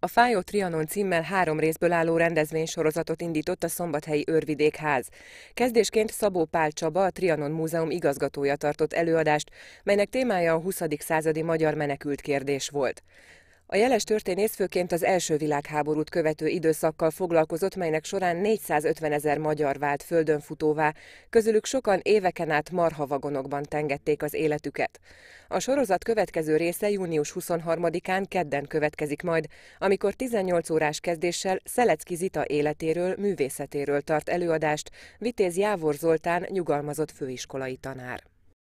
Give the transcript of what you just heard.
A Fájó Trianon címmel három részből álló rendezvénysorozatot indított a Szombathelyi Őrvidékház. Kezdésként Szabó Pál Csaba, a Trianon Múzeum igazgatója tartott előadást, melynek témája a 20. századi magyar menekült kérdés volt. A jeles történész főként az első világháborút követő időszakkal foglalkozott, melynek során 450 ezer magyar vált földönfutóvá, közülük sokan éveken át marhavagonokban tengették az életüket. A sorozat következő része június 23-án kedden következik majd, amikor 18 órás kezdéssel Szelecki Zita életéről, művészetéről tart előadást Vitéz Jávor Zoltán nyugalmazott főiskolai tanár.